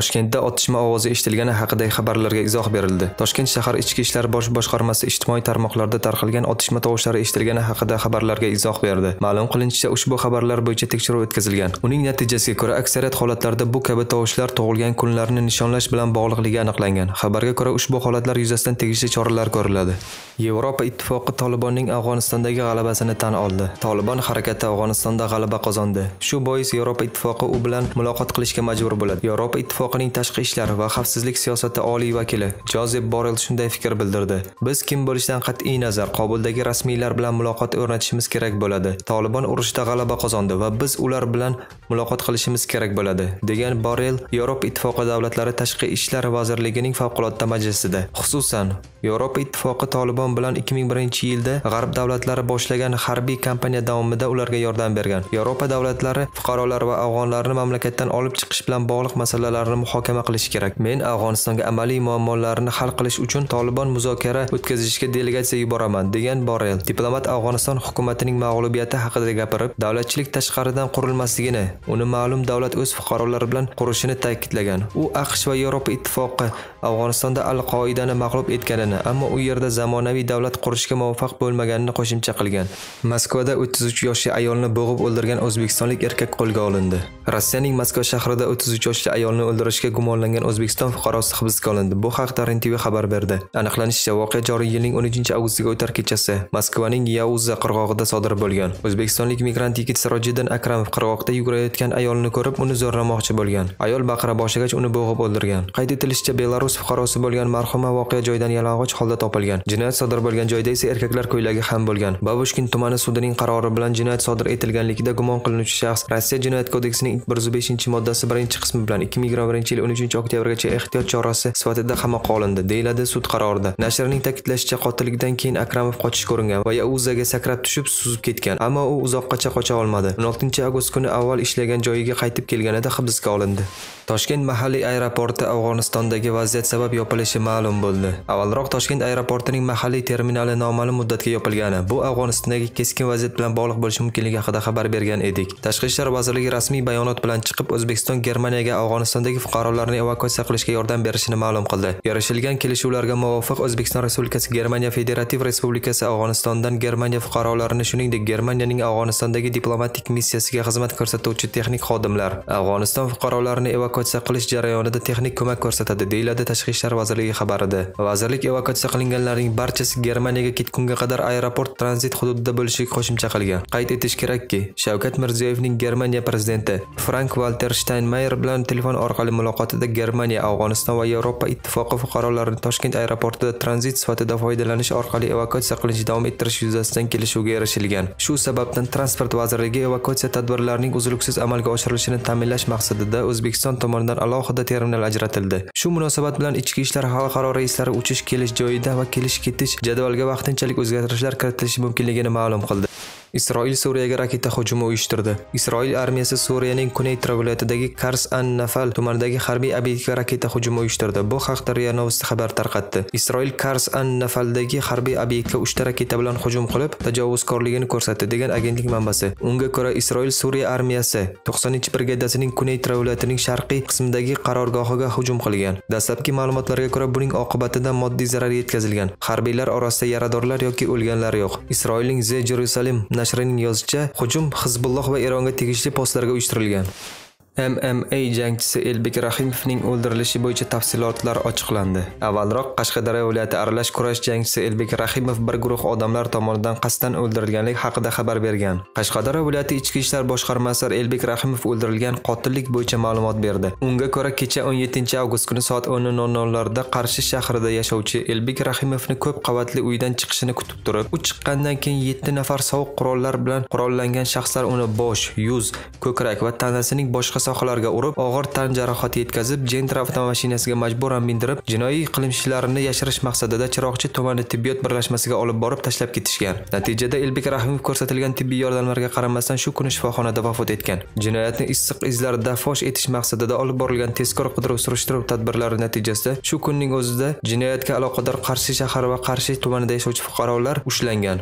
Toshkentda otishma ovozi eshitilgani haqidagi xabarlarga izoh berildi. Toshkent shahar Ichki ishlar bosh boshqarmasi ijtimoiy tarmoqlarda tarqalgan otishma tovushlari eshitilgani haqida xabarlarga izoh berdi. Ma'lum qilinishicha, ushbu xabarlar bo'yicha tekshiruv o'tkazilgan. Uning natijasiga ko'ra, aksariyat holatlarda bu kabi tovushlar tug'ilgan kunlarni nishonlash bilan bog'liqligi aniqlangan. Xabarga ko'ra, ushbu holatlar yuzasidan tegishli choralar ko'riladi. Yevropa Ittifoqi Tolibonning Afg'onistondagi g'alabasini tan oldi. Tolibon harakati Afg'onistonda g'alaba qozondi. Shu bois Yevropa Ittifoqi u bilan muloqot qilishga majbur bo'ladi. Yevropa Ittifoqi ittifoqining tashqi ishlar va xavfsizlik siyosati oliy vakili Jozef borel shunday fikr bildirdi. Biz kim bo'lishdan qat'iy nazar Qobuldagi rasmiylar bilan muloqot o'rnatishimiz kerak bo'ladi. Taliban urushda g'alaba qozondi va biz ular bilan muloqot qilishimiz kerak bo'ladi, degan borel Yevropa Ittifoqi davlatlari tashqi ishlar vazirligining favqulodda majlisida. Xususan, Yevropa Ittifoqi Taliban bilan 2001-yilda g'arb davlatlari boshlagan harbiy kampaniya davomida ularga yordam bergan. Yevropa davlatlari fuqarolar va afg'onlarni mamlakatdan olib chiqish bilan bog'liq masalalarni muhokama qilish kerak men afg'onistonga amaliy muammolarni hal qilish uchun tolibon muzokara o'tkazishga delegatsiya yuboraman degan borel diplomat afg'oniston hukumatining mag'lubiyati haqida gapirib davlatchilik tashqaridan qurilmasligini uni ma'lum davlat o'z fuqarolari bilan qurishini ta'kidlagan u aqsh va yevropa ittifoqi afg'onistonda al qoidani mag'lub etganini ammo u yerda zamonaviy davlat qurishga muvaffaq bo'lmaganini qo'shimcha qilgan moskvada o'ttiz uch yoshli ayolni bo'g'ib o'ldirgan o'zbekistonlik erkak qo'lga olindi rossiyaning moskva shahrida o'ttiz uch yoshli ayolni o'ldirish olishga gumonlangan O'zbekiston fuqarosi hibsga olindi. Bu haqda tv xabar berdi. Aniqlanishicha, voqea joriy yilning 13-avgustiga o'tar kechasi Moskvaning Yauza qirg'og'ida sodir bo'lgan. O'zbekistonlik migrant yigit Sirojiddin Akramov qirg'oqda yugurayotgan ayolni ko'rib, uni zo'rlamoqchi bo'lgan. Ayol baqira boshlagach, uni bo'g'ib o'ldirgan. Qayd etilishicha, Belarus fuqarosi bo'lgan marhuma voqea joyidan yalang'och holda topilgan. Jinoyat sodir bo'lgan joyda esa erkaklar ko'ylagi ham bo'lgan. Babushkin tumani sudining qarori bilan jinoyat sodir etilganligida gumon qilinuvchi shaxs Rossiya jinoyat kodeksining 105-moddasi 1-qismi bilan 2 migrant 2021 yil 13 oktyabrgacha ehtiyot chorasi sifatida qamoqqa olindi deyiladi sud qarorida nashrning ta'kidlashicha qotillikdan keyin akramov qochishga uringan va yauzaga sakrab tushib suzib ketgan ammo u uzoqqacha qocha olmadi 16 avgust kuni avval ishlagan joyiga qaytib kelganida hibsga olindi toshkent mahalliy aeroporti afg'onistondagi vaziyat sabab yopilishi ma'lum bo'ldi avvalroq toshkent aeroportining mahalliy terminali noma'lum muddatga yopilgani bu afg'onistondagi keskin vaziyat bilan bog'liq bo'lishi mumkinligi haqida xabar bergan edik tashqi ishlar vazirligi rasmiy bayonot bilan chiqib o'zbekiston germaniyaga afg'onistondagi fuqarolarni evakuatsiya qilishga yordam berishini ma'lum qildi. erishilgan kelishuvlarga muvofiq O'zbekiston Respublikasi Germaniya Federativ Respublikasi Afg'onistondan Germaniya fuqarolarini, shuningdek Germaniyaning Afg'onistondagi diplomatik missiyasiga xizmat ko'rsatuvchi texnik xodimlar Afg'oniston fuqarolarini evakuatsiya qilish jarayonida texnik ko'mak ko'rsatadi, deyiladi Tashqi ishlar vazirligi xabarida. Vazirlik evakuatsiya qilinganlarning barchasi Germaniyaga ketgunga qadar aeroport tranzit hududida bo'lishiga qo'shimcha qilgan. Qayd etish kerakki, Shavkat Mirziyoyevning Germaniya prezidenti Frank valter Steinmeier bilan telefon orqali tafsil muloqotida Germaniya, Afg'oniston va Yevropa Ittifoqi fuqarolarini Toshkent aeroportida tranzit sifatida foydalanish orqali evakuatsiya qilishni davom ettirish yuzasidan kelishuvga erishilgan. Shu sababdan Transport vazirligi evakuatsiya tadbirlarining uzluksiz amalga oshirilishini ta'minlash maqsadida O'zbekiston tomonidan alohida terminal ajratildi. Shu munosabat bilan ichki ishlar xalqaro reyslari uchish kelish joyida va kelish ketish jadvalga vaqtinchalik o'zgartirishlar kiritilishi mumkinligini ma'lum qildi. Isroil Suriyaga raketa hujumi uyushtirdi. Isroil armiyasi Suriyaning kunaytra viloyatidagi Kars an-Nafal tumanidagi harbiy obyektga raketa hujumi uyushtirdi. Bu haqda RIA Novosti xabar tarqatdi. Isroil Kars an-Nafaldagi harbiy obyektga 3 ta raketa bilan hujum qilib, tajovuzkorligini ko'rsatdi degan agentlik manbasi. Unga ko'ra Isroil Suriya armiyasi 90-brigadasining kunaytra viloyatining sharqiy qismidagi qarorgohiga hujum qilgan. Dastlabki ma'lumotlarga ko'ra buning oqibatida moddiy zarar yetkazilgan. Harbiylar orasida yaradorlar yoki o'lganlar yo'q. Isroilning The Jerusalem nashrining yozishicha hujum hizbulloh va eronga tegishli postlarga uyushtirilgan MMA jangchisi Elbek Rahimovning o'ldirilishi bo'yicha tafsilotlar ochiqlandi. Avvalroq Qashqadaryo viloyati aralash kurash jangchisi Elbek Rahimov bir guruh odamlar tomonidan qasddan o'ldirilganlik haqida xabar bergan. Qashqadaryo viloyati ichki ishlar boshqarmasi Elbek Rahimov o'ldirilgan qotillik bo'yicha ma'lumot berdi. Unga ko'ra kecha 17-avgust kuni soat 10:00 larda Qarshi shahrida yashovchi Elbek Rahimovni ko'p qavatli uydan chiqishini kutib turib, u chiqqandan keyin 7 nafar sovuq qurollar bilan qurollangan shaxslar uni bosh, yuz, ko'krak va tanasining boshqa sohalarga urib, og'ir tan jarohati yetkazib, Gentra avtomashinasiga majburan mindirib, jinoiy qilmishlarini yashirish maqsadida Chiroqchi tumani tibbiyot birlashmasiga olib borib tashlab ketishgan. Natijada Elbek Rahimov ko'rsatilgan tibbiy yordamlarga qaramasdan shu kuni shifoxonada vafot etgan. Jinoyatni issiq izlarda fosh etish maqsadida olib borilgan tezkor qidiruv-surishtiruv tadbirlari natijasida shu kunning o'zida jinoyatga aloqador Qarshi shahar va Qarshi tumanida yashovchi fuqarolar ushlangan.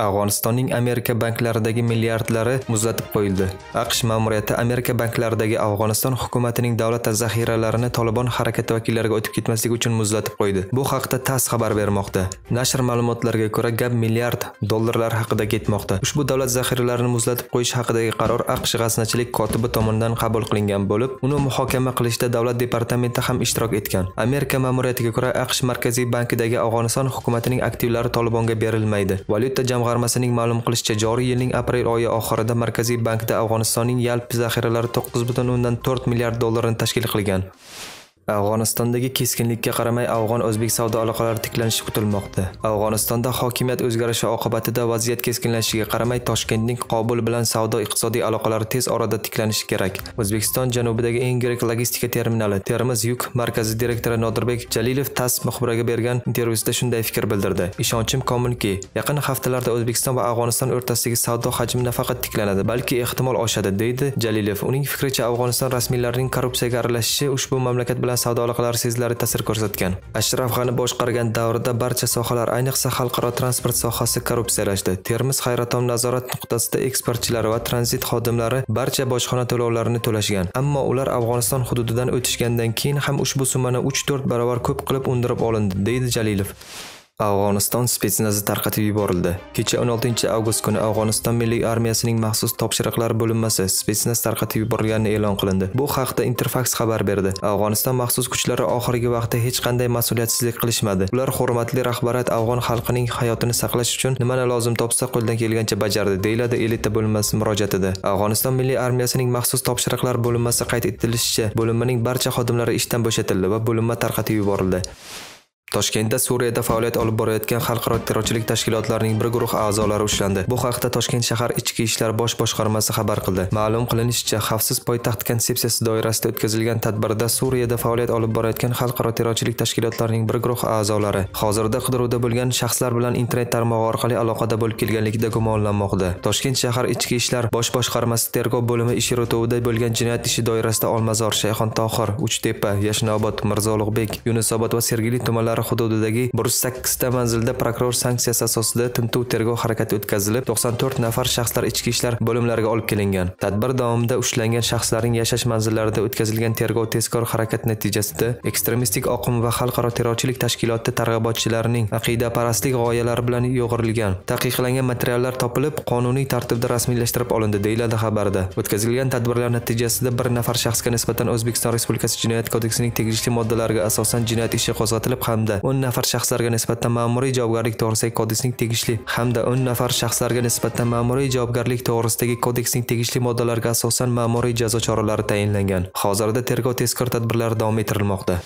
Afg'onistonning Amerika banklaridagi milliardlari muzlatib qo'yildi. AQSh ma'muriyati Amerika banklaridagi Afg'oniston hukumatining davlat zaxiralarini Taliban harakati vakillariga o'tib ketmasligi uchun muzlatib qo'ydi. Bu haqda TASS xabar bermoqda. Nashr ma'lumotlariga ko'ra, gap milliard dollarlar haqida ketmoqda. Ushbu davlat zaxiralarini muzlatib qo'yish haqidagi qaror AQSh g'aznachilik kotibi tomonidan qabul qilingan bo'lib, uni muhokama qilishda davlat departamenti ham ishtirok etgan. Amerika ma'muriyatiga ko'ra, AQSh markaziy bankidagi Afg'oniston hukumatining aktivlari Talibanga berilmaydi. Valyuta jamg'armasi jamg'armasining ma'lum qilishicha, joriy yilning aprel oyi oxirida Markaziy bankda Afg'onistonning yalpi zaxiralari 9.4 milliard dollarni tashkil qilgan. Afg'onistondagi keskinlikka qaramay afg'on-o'zbek savdo aloqalari tiklanishi kutilmoqda. Afg'onistonda hokimiyat o'zgarishi oqibatida vaziyat keskinlashishiga qaramay Toshkentning Qobul bilan savdo-iqtisodiy aloqalari tez orada tiklanishi kerak. O'zbekiston janubidagi eng yirik logistika terminali Termiz yuk markazi direktori Nodirbek Jalilov TASS muxbiriga bergan intervyusida shunday fikr bildirdi. Ishonchim komilki, yaqin haftalarda O'zbekiston va Afg'oniston o'rtasidagi savdo hajmi nafaqat tiklanadi, balki ehtimol oshadi, deydi Jalilov. Uning fikricha Afg'oniston rasmiylarining korrupsiyaga aralashishi ushbu mamlakat bilan savdo aloqalari sezilarli ta'sir ko'rsatgan ashraf g'ani boshqargan davrda barcha sohalar ayniqsa xalqaro transport sohasi korrupsiyalashdi termiz hayratom nazorat nuqtasida eksportchilar va tranzit xodimlari barcha bojxona to'lovlarini to'lashgan ammo ular afg'oniston hududidan o'tishgandan keyin ham ushbu summani uch to'rt barobar ko'p qilib undirib olindi deydi jalilov Afg'oniston spetsnazi tarqatib yuborildi. Kecha 16 avgust kuni Afg'oniston milliy armiyasining maxsus topshiriqlar bo'linmasi spetsnaz tarqatib yuborilganini e'lon qilindi. Bu haqda Interfax xabar berdi. Afg'oniston maxsus kuchlari oxirgi vaqtda hech qanday mas'uliyatsizlik qilishmadi. Ular hurmatli rahbariyat afg'on xalqining hayotini saqlash uchun nimani lozim topsa qo'ldan kelgancha bajardi, deyiladi elita bo'linmasi murojaatida. Afg'oniston milliy armiyasining maxsus topshiriqlar bo'linmasi qayd etilishicha, bo'linmaning barcha xodimlari ishdan bo'shatildi va bo'linma tarqatib yuborildi. Toshkentda Suriyada faoliyat olib borayotgan xalqaro terrorchilik tashkilotlarining bir guruh a'zolari ushlandi. Bu haqda Toshkent shahar Ichki ishlar bosh boshqarmasi xabar qildi. Ma'lum qilinishicha, xavfsiz poytaxt konsepsiyasi doirasida o'tkazilgan tadbirda Suriyada faoliyat olib borayotgan xalqaro terrorchilik tashkilotlarining bir guruh a'zolari hozirda qidiruvda bo'lgan shaxslar bilan internet tarmog'i orqali aloqada bo'lib kelganlikda gumonlanmoqda. Toshkent shahar Ichki ishlar bosh boshqarmasi tergov bo'limi ish yurituvida bo'lgan jinoyat ishi doirasida Olmazor, tohir Uchtepa, Yashnobod, ulug'bek Yunusobod va Sergeli tumanlari shahri hududidagi bir yuz sakkizta manzilda prokuror sanksiyasi asosida tintuv tergov harakati o'tkazilib to'qson to'rt nafar shaxslar ichki ishlar bo'limlariga olib kelingan tadbir davomida ushlangan shaxslarning yashash manzillarida o'tkazilgan tergov tezkor harakat natijasida ekstremistik oqim va xalqaro terrorchilik tashkiloti targ'ibotchilarining aqidaparastlik g'oyalari bilan yo'g'irilgan taqiqlangan materiallar topilib qonuniy tartibda rasmiylashtirib olindi deyiladi xabarda o'tkazilgan tadbirlar natijasida bir nafar shaxsga nisbatan o'zbekiston respublikasi jinoyat kodeksining tegishli moddalariga asosan jinoyat ishi qo'zg'atilib hamda hamda 10 nafar shaxslarga nisbatan ma'muriy javobgarlik to'g'risidagi kodeksning tegishli hamda 10 nafar shaxslarga nisbatan ma'muriy javobgarlik to'g'risidagi kodeksning tegishli moddalariga asosan ma'muriy jazo choralari tayinlangan. Hozirda tergov tezkor tadbirlari davom ettirilmoqda.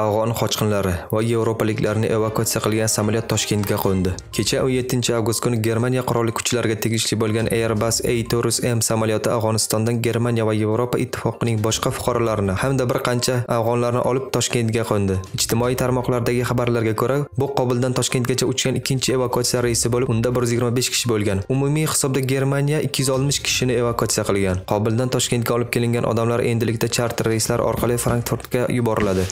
afg'on qochqinlari va yevropaliklarni evakuatsiya qilgan samolyot toshkentga qo'ndi kecha 17 avgust kuni germaniya qurolli kuchlariga tegishli bo'lgan airbus a 400 m samolyoti afg'onistondan germaniya va yevropa ittifoqining boshqa fuqarolarini hamda bir qancha afg'onlarni olib toshkentga qo'ndi ijtimoiy tarmoqlardagi xabarlarga ko'ra bu qobuldan toshkentgacha uchgan ikkinchi evakuatsiya reysi bo'lib unda 125 kishi bo'lgan umumiy hisobda germaniya 260 kishini evakuatsiya qilgan qobuldan toshkentga olib kelingan odamlar endilikda charter reyslar orqali frankfurtga yuboriladi